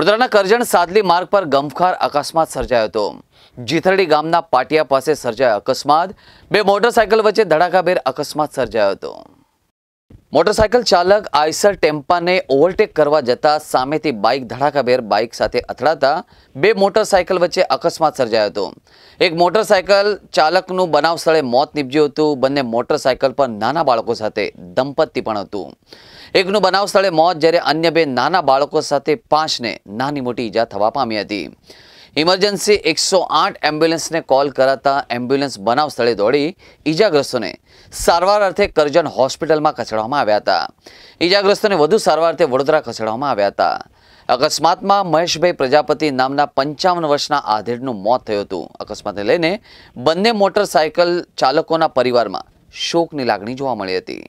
વડોદરાના કરજણ સાદલી માર્ગ પર ગમખાર અકસ્માત સર્જાયો હતો જીથરડી ગામના પાટિયા પાસે સર્જાયો અકસ્માત બે મોટરસાયકલ વચ્ચે ધડાકાભેર અકસ્માત સર્જાયો હતો મોટરસાયકલ ચાલક આઈસર ટેમ્પાને ઓવરટેક કરવા જતા સામેથી બાઇક ધડાકાભેર બાઇક સાથે અથડાતા બે મોટરસાયકલ વચ્ચે અકસ્માત સર્જાયો હતો એક મોટરસાયકલ ચાલકનું બનાવ સ્થળે મોત નીપજ્યું હતું બંને મોટરસાયકલ પર નાના બાળકો સાથે દંપતી પણ હતું એકનું બનાવ સ્થળે મોત જ્યારે અન્ય બે નાના બાળકો સાથે પાંચને નાની મોટી ઈજા થવા પામી હતી ઇમરજન્સી એકસો આઠ એમ્બ્યુલન્સને કોલ કરાતા એમ્બ્યુલન્સ બનાવ સ્થળે દોડી ઈજાગ્રસ્તોને સારવાર અર્થે કરજણ હોસ્પિટલમાં ખસેડવામાં આવ્યા હતા ઈજાગ્રસ્તોને વધુ સારવાર અર્થે વડોદરા ખસેડવામાં આવ્યા હતા અકસ્માતમાં મહેશભાઈ પ્રજાપતિ નામના પંચાવન વર્ષના આધેડનું મોત થયું હતું અકસ્માતને લઈને બંને મોટરસાયકલ ચાલકોના પરિવારમાં શોકની લાગણી જોવા મળી હતી